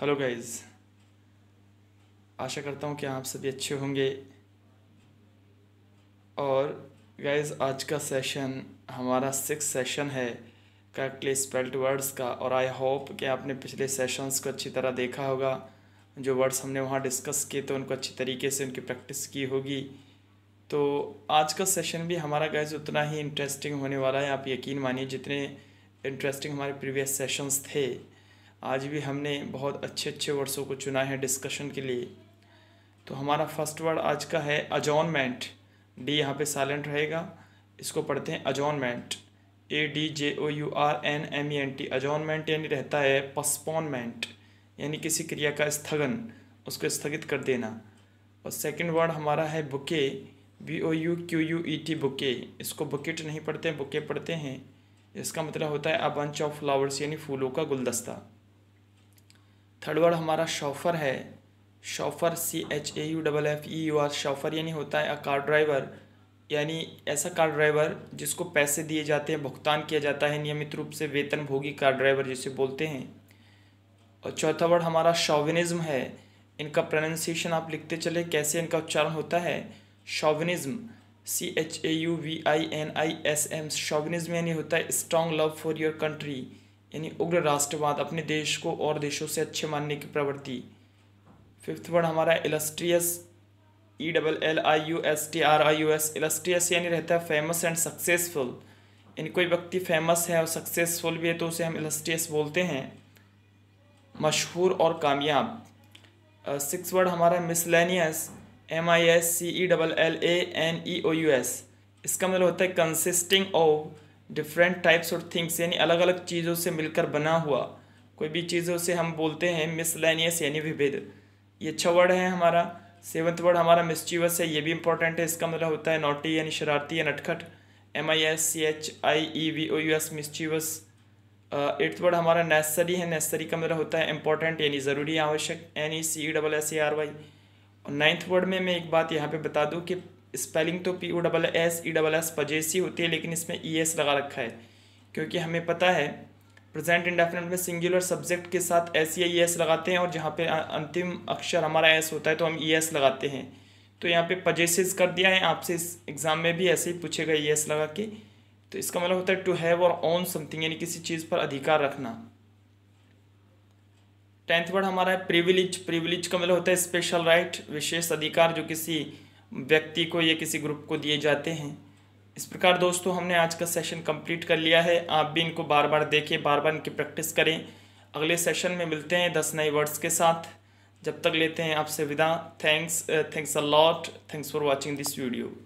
hello guys आशा करता हूँ कि आप सभी अच्छे होंगे और गाइस आज का सेशन हमारा सिक्स सेशन है करेक्टली स्पेल्ड वर्ड्स का और आई होप कि आपने पिछले सेशंस को अच्छी तरह देखा होगा जो वर्ड्स हमने वहाँ डिस्कस किए तो उनको अच्छी तरीके से उनकी प्रैक्टिस की होगी तो आज का सेशन भी हमारा गाइस उतना ही इंटरेस्टिंग होने वाला है आप यकीन मानिए जितने इंटरेस्टिंग हमारे प्रीवियस सेशंस थे आज भी हमने बहुत अच्छे अच्छे वर्ड्सों को चुना है डिस्कशन के लिए तो हमारा फर्स्ट वर्ड आज का है अजॉनमेंट डी यहाँ पे साइलेंट रहेगा इसको पढ़ते हैं adjournment A D J O U R N M E N T adjournment यानी रहता है पस्पॉनमेंट यानी किसी क्रिया का स्थगन उसको स्थगित कर देना और सेकंड वर्ड हमारा है bouquet B O U Q U E T bouquet इसको बुकेट नहीं पढ़ते बुके पढ़ते हैं इसका मतलब होता है अ बंच ऑफ फ्लावर्स यानी फूलों का गुलदस्ता थर्ड वर्ड हमारा शॉफर है chauffeur C H A U double F E U R chauffeur यानी होता है अ कार ड्राइवर यानी ऐसा कार ड्राइवर जिसको पैसे दिए जाते हैं भुगतान किया जाता है नियमित रूप से वेतन भोगी कार ड्राइवर जिसे बोलते हैं और चौथा वर्ड हमारा शॉविनिज़्म है इनका प्रोनाउंसिएशन आप लिखते चले कैसे इनका उच्चारण होता है chauvinism C H A U V I N I S M chauvinism यानी होता है strong love for your country यानी उग्र राष्ट्रवाद अपने देश को और देशों से अच्छे मानने की प्रवृत्ति फिफ्थ वर्ड हमारा illustrious E double L I U S T R I U S illustrious यानी रहता है फेमस एंड सक्सेसफुल यानी कोई व्यक्ति फेमस है और सक्सेसफुल भी है तो उसे हम इलस्ट्रियस बोलते हैं मशहूर और कामयाब सिक्स uh, वर्ड हमारा miscellaneous M I S C E double L A N E O U S इसका मतलब होता है कंसिस्टिंग ऑफ डिफरेंट टाइप्स और थिंग्स यानी अलग अलग चीज़ों से मिलकर बना हुआ कोई भी चीज़ों से हम बोलते हैं मिसलैनियस यानी विभेद ये अच्छा वर्ड है हमारा सेवन्थ वर्ड हमारा मिस्चीवस है ये भी इंपॉर्टेंट है इसका मतलब होता है नोटी यानी शरारती या नटखट M I S C H I E V O U S mischievous eighth word हमारा नेसरी है नेसरी का मतलब होता है इंपॉर्टेंट यानी ज़रूरी आवश्यक यानी C double S A R Y और नाइन्थ वर्ड में मैं एक बात यहाँ पे बता दूँ कि स्पेलिंग तो P O double S E double S possess होती है लेकिन इसमें ई e एस लगा रखा है क्योंकि हमें पता है प्रेजेंट इंडेफिनेट में सिंगुलर सब्जेक्ट के साथ एस या ई e एस लगाते हैं और जहाँ पे अंतिम अक्षर हमारा एस होता है तो हम ई e एस लगाते हैं तो यहाँ पे पजेसिस कर दिया है आपसे इस एग्ज़ाम में भी ऐसे ही पूछेगा ई एस लगा के तो इसका मतलब होता है टू हैव और ओन समथिंग यानी किसी चीज़ पर अधिकार रखना टेंथ वर्ड हमारा है प्रिविलेज प्रिविलेज का मतलब होता है स्पेशल राइट विशेष अधिकार जो किसी व्यक्ति को या किसी ग्रुप को दिए जाते हैं इस प्रकार दोस्तों हमने आज का सेशन कंप्लीट कर लिया है आप भी इनको बार बार देखें बार बार इनकी प्रैक्टिस करें अगले सेशन में मिलते हैं दस नए वर्ड्स के साथ जब तक लेते हैं आपसे विदा thanks thanks a lot thanks for watching this video